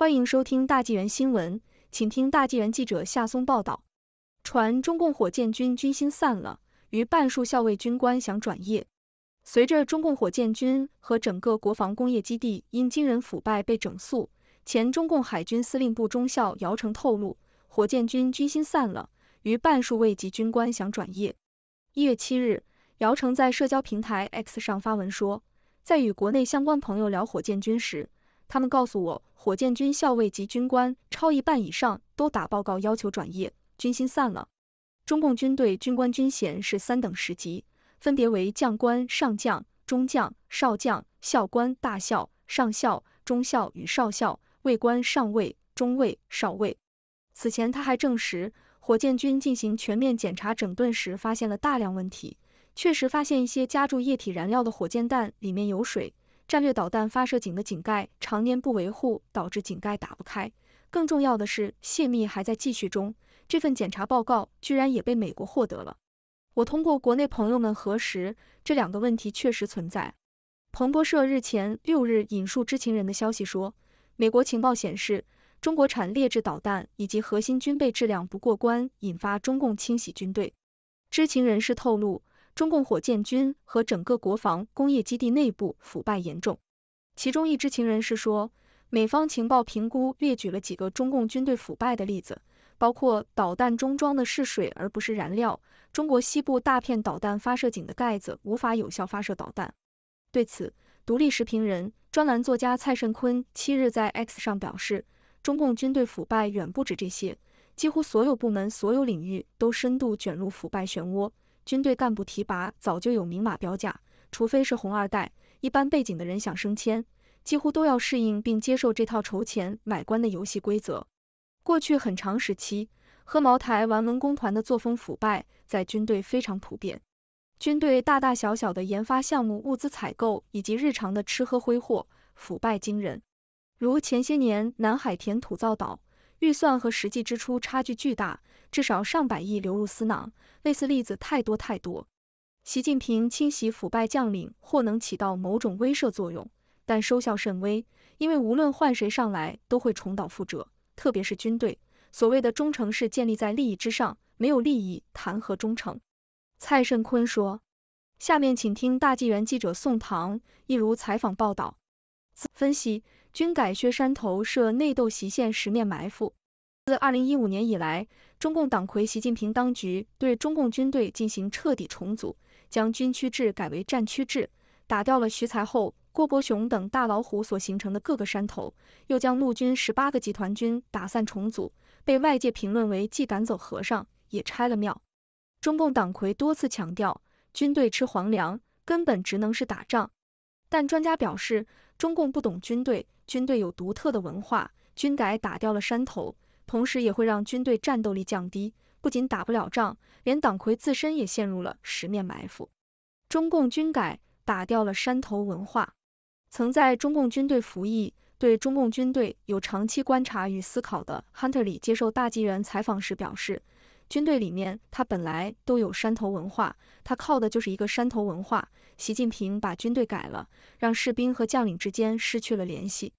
欢迎收听大纪元新闻，请听大纪元记者夏松报道：传中共火箭军军心散了，逾半数校尉军官想转业。随着中共火箭军和整个国防工业基地因惊人腐败被整肃，前中共海军司令部中校姚成透露，火箭军军心散了，逾半数未级军官想转业。一月七日，姚成在社交平台 X 上发文说，在与国内相关朋友聊火箭军时。他们告诉我，火箭军校尉及军官超一半以上都打报告要求转业，军心散了。中共军队军官军衔是三等十级，分别为将官、上将、中将、少将、校官、大校、上校、中校与少校、尉官、上尉、中尉、少尉。此前他还证实，火箭军进行全面检查整顿时，发现了大量问题，确实发现一些加注液体燃料的火箭弹里面有水。战略导弹发射井的井盖常年不维护，导致井盖打不开。更重要的是，泄密还在继续中。这份检查报告居然也被美国获得了。我通过国内朋友们核实，这两个问题确实存在。彭博社日前六日引述知情人的消息说，美国情报显示，中国产劣质导弹以及核心军备质量不过关，引发中共清洗军队。知情人士透露。中共火箭军和整个国防工业基地内部腐败严重，其中一知情人士说，美方情报评估列举了几个中共军队腐败的例子，包括导弹中装的是水而不是燃料，中国西部大片导弹发射井的盖子无法有效发射导弹。对此，独立时评人专栏作家蔡盛坤七日在 X 上表示，中共军队腐败远不止这些，几乎所有部门、所有领域都深度卷入腐败漩涡。军队干部提拔早就有明码标价，除非是红二代，一般背景的人想升迁，几乎都要适应并接受这套筹钱买官的游戏规则。过去很长时期，喝茅台玩文工团的作风腐败，在军队非常普遍。军队大大小小的研发项目、物资采购以及日常的吃喝挥霍，腐败惊人。如前些年南海填土造岛。预算和实际支出差距巨大，至少上百亿流入私囊，类似例子太多太多。习近平清洗腐败将领，或能起到某种威慑作用，但收效甚微，因为无论换谁上来，都会重蹈覆辙，特别是军队。所谓的忠诚是建立在利益之上，没有利益，谈何忠诚？蔡盛坤说。下面请听大纪元记者宋唐一如采访报道分析。军改削山头，设内斗袭县十面埋伏。自二零一五年以来，中共党魁习近平当局对中共军队进行彻底重组，将军区制改为战区制，打掉了徐才厚、郭伯雄等大老虎所形成的各个山头，又将陆军十八个集团军打散重组，被外界评论为既赶走和尚，也拆了庙。中共党魁多次强调，军队吃皇粮，根本职能是打仗。但专家表示，中共不懂军队。军队有独特的文化，军改打掉了山头，同时也会让军队战斗力降低，不仅打不了仗，连党魁自身也陷入了十面埋伏。中共军改打掉了山头文化。曾在中共军队服役，对中共军队有长期观察与思考的亨特里接受大纪元采访时表示，军队里面他本来都有山头文化，他靠的就是一个山头文化。习近平把军队改了，让士兵和将领之间失去了联系。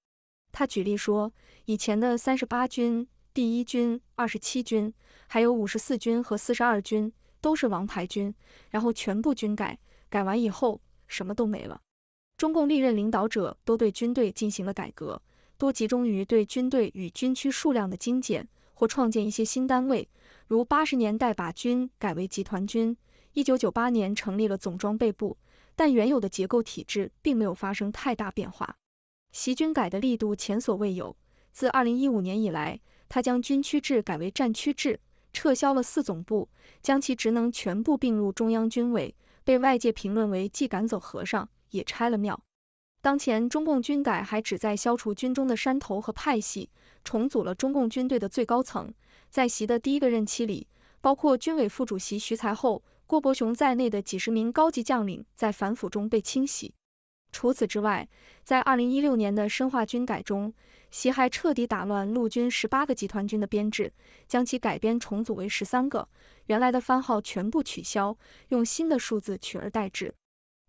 他举例说，以前的三十八军、第一军、二十七军，还有五十四军和四十二军都是王牌军，然后全部军改，改完以后什么都没了。中共历任领导者都对军队进行了改革，多集中于对军队与军区数量的精简或创建一些新单位，如八十年代把军改为集团军，一九九八年成立了总装备部，但原有的结构体制并没有发生太大变化。习军改的力度前所未有。自二零一五年以来，他将军区制改为战区制，撤销了四总部，将其职能全部并入中央军委，被外界评论为既赶走和尚，也拆了庙。当前，中共军改还旨在消除军中的山头和派系，重组了中共军队的最高层。在习的第一个任期里，包括军委副主席徐才厚、郭伯雄在内的几十名高级将领在反腐中被清洗。除此之外，在二零一六年的深化军改中，习还彻底打乱陆军十八个集团军的编制，将其改编重组为十三个，原来的番号全部取消，用新的数字取而代之。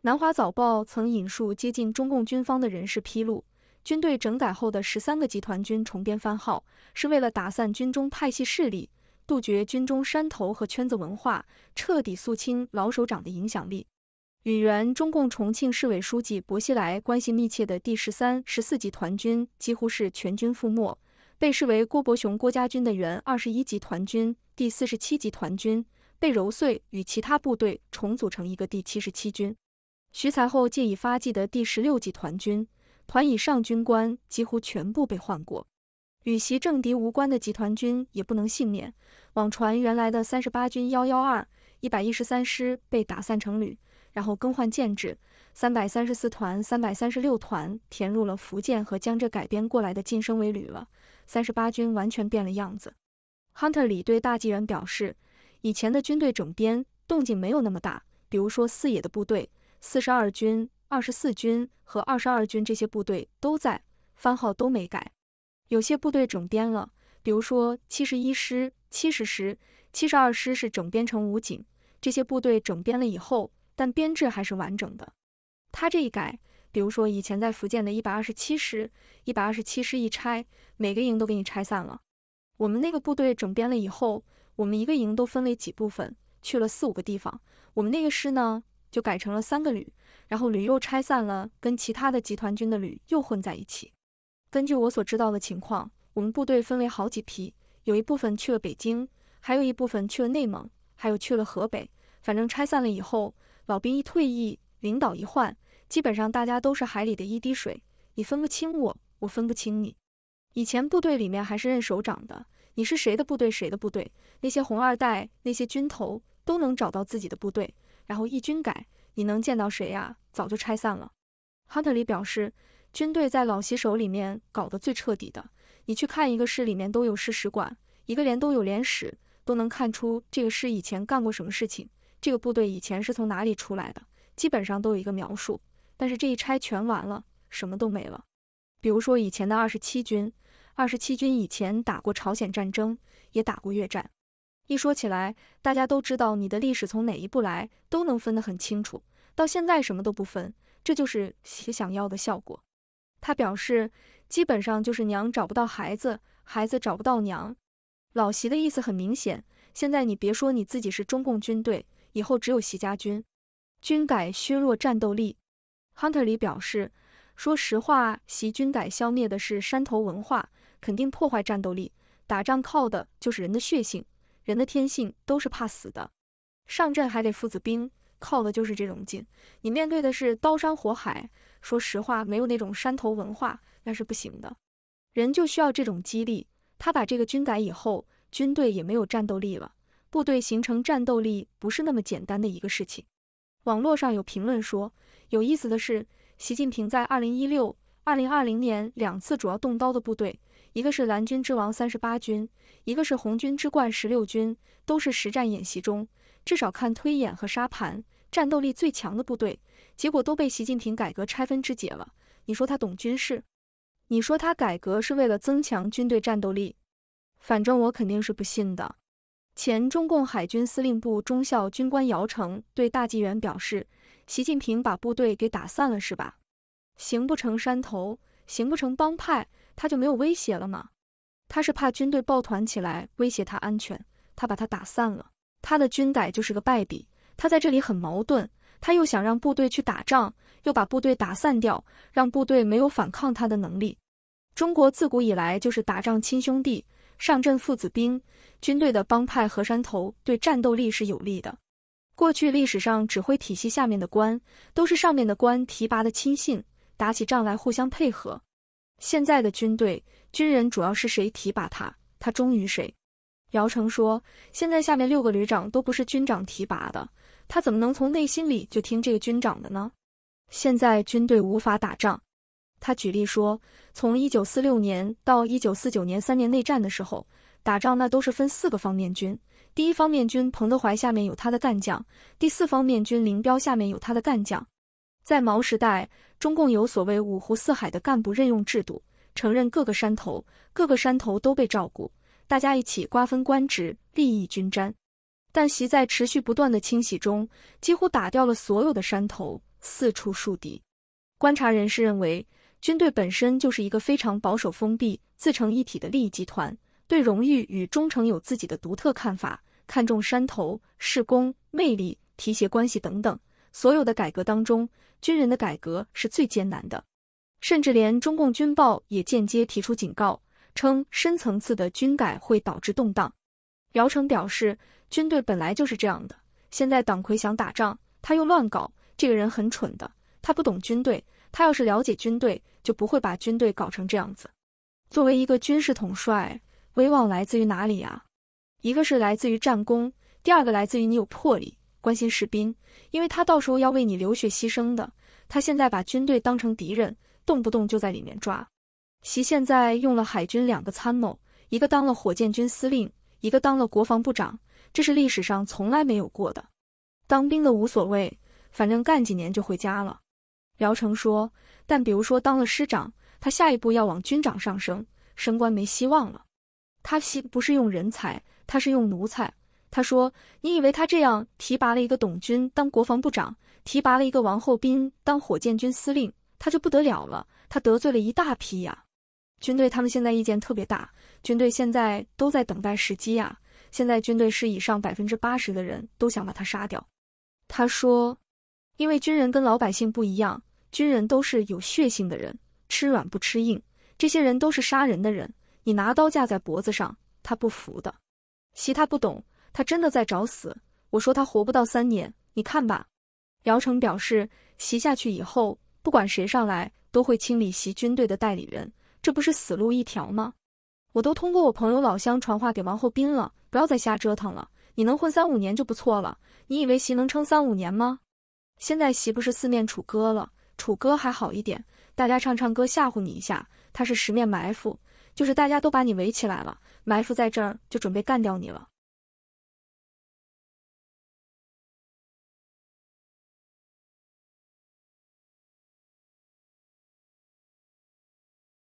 南华早报曾引述接近中共军方的人士披露，军队整改后的十三个集团军重编番号，是为了打散军中派系势力，杜绝军中山头和圈子文化，彻底肃清老首长的影响力。与原中共重庆市委书记薄熙来关系密切的第十三、十四集团军几乎是全军覆没，被视为郭伯雄、郭家军的原二十一集团军、第四十七集团军被揉碎，与其他部队重组成一个第七十七军。徐才厚借以发迹的第十六集团军团以上军官几乎全部被换过，与其政敌无关的集团军也不能幸免。网传原来的三十八军幺幺二、一百一十三师被打散成旅。然后更换建制，三百三十四团、三百三十六团填入了福建和江浙改编过来的，晋升为旅了。三十八军完全变了样子。Hunter 李对大纪元表示，以前的军队整编动静没有那么大，比如说四野的部队，四十二军、二十四军和二十二军这些部队都在，番号都没改。有些部队整编了，比如说七十一师、七十师、七十二师是整编成武警。这些部队整编了以后。但编制还是完整的。他这一改，比如说以前在福建的一百二十七师，一百二十七师一拆，每个营都给你拆散了。我们那个部队整编了以后，我们一个营都分为几部分，去了四五个地方。我们那个师呢，就改成了三个旅，然后旅又拆散了，跟其他的集团军的旅又混在一起。根据我所知道的情况，我们部队分为好几批，有一部分去了北京，还有一部分去了内蒙，还有去了河北，反正拆散了以后。老兵一退役，领导一换，基本上大家都是海里的一滴水，你分不清我，我分不清你。以前部队里面还是认首长的，你是谁的部队谁的部队，那些红二代、那些军头都能找到自己的部队。然后一军改，你能见到谁呀？早就拆散了。亨特里表示，军队在老习手里面搞得最彻底的，你去看一个师里面都有师史馆，一个连都有连史，都能看出这个师以前干过什么事情。这个部队以前是从哪里出来的，基本上都有一个描述。但是这一拆全完了，什么都没了。比如说以前的二十七军，二十七军以前打过朝鲜战争，也打过越战。一说起来，大家都知道你的历史从哪一步来，都能分得很清楚。到现在什么都不分，这就是写想要的效果。他表示，基本上就是娘找不到孩子，孩子找不到娘。老席的意思很明显，现在你别说你自己是中共军队。以后只有习家军，军改削弱战斗力。Hunter 里表示，说实话，习军改消灭的是山头文化，肯定破坏战斗力。打仗靠的就是人的血性，人的天性都是怕死的，上阵还得父子兵，靠的就是这种劲。你面对的是刀山火海，说实话，没有那种山头文化那是不行的。人就需要这种激励。他把这个军改以后，军队也没有战斗力了。部队形成战斗力不是那么简单的一个事情。网络上有评论说，有意思的是，习近平在二零一六、二零二零年两次主要动刀的部队，一个是蓝军之王三十八军，一个是红军之冠十六军，都是实战演习中，至少看推演和沙盘战斗力最强的部队，结果都被习近平改革拆分肢解了。你说他懂军事？你说他改革是为了增强军队战斗力？反正我肯定是不信的。前中共海军司令部中校军官姚成对大纪元表示：“习近平把部队给打散了是吧？形不成山头，形不成帮派，他就没有威胁了吗？他是怕军队抱团起来威胁他安全，他把他打散了。他的军改就是个败笔。他在这里很矛盾，他又想让部队去打仗，又把部队打散掉，让部队没有反抗他的能力。中国自古以来就是打仗亲兄弟。”上阵父子兵，军队的帮派和山头对战斗力是有利的。过去历史上指挥体系下面的官都是上面的官提拔的亲信，打起仗来互相配合。现在的军队，军人主要是谁提拔他，他忠于谁。姚成说，现在下面六个旅长都不是军长提拔的，他怎么能从内心里就听这个军长的呢？现在军队无法打仗。他举例说，从一九四六年到一九四九年三年内战的时候，打仗那都是分四个方面军，第一方面军彭德怀下面有他的干将，第四方面军林彪下面有他的干将。在毛时代，中共有所谓五湖四海的干部任用制度，承认各个山头，各个山头都被照顾，大家一起瓜分官职，利益均沾。但习在持续不断的清洗中，几乎打掉了所有的山头，四处树敌。观察人士认为。军队本身就是一个非常保守、封闭、自成一体的利益集团，对荣誉与忠诚有自己的独特看法，看重山头、士功、魅力、提携关系等等。所有的改革当中，军人的改革是最艰难的，甚至连中共军报也间接提出警告，称深层次的军改会导致动荡。姚成表示，军队本来就是这样的，现在党魁想打仗，他又乱搞，这个人很蠢的，他不懂军队。他要是了解军队，就不会把军队搞成这样子。作为一个军事统帅，威望来自于哪里呀？一个是来自于战功，第二个来自于你有魄力、关心士兵。因为他到时候要为你流血牺牲的。他现在把军队当成敌人，动不动就在里面抓。习现在用了海军两个参谋，一个当了火箭军司令，一个当了国防部长，这是历史上从来没有过的。当兵的无所谓，反正干几年就回家了。聊城说：“但比如说，当了师长，他下一步要往军长上升，升官没希望了。他希不是用人才，他是用奴才。他说：你以为他这样提拔了一个董军当国防部长，提拔了一个王厚斌当火箭军司令，他就不得了了？他得罪了一大批呀！军队他们现在意见特别大，军队现在都在等待时机呀。现在军队师以上百分之八十的人都想把他杀掉。他说，因为军人跟老百姓不一样。”军人都是有血性的人，吃软不吃硬。这些人都是杀人的人，你拿刀架在脖子上，他不服的。席他不懂，他真的在找死。我说他活不到三年，你看吧。姚成表示，席下去以后，不管谁上来，都会清理席军队的代理人，这不是死路一条吗？我都通过我朋友老乡传话给王厚斌了，不要再瞎折腾了。你能混三五年就不错了，你以为席能撑三五年吗？现在席不是四面楚歌了。楚哥还好一点，大家唱唱歌吓唬你一下。他是十面埋伏，就是大家都把你围起来了，埋伏在这儿，就准备干掉你了。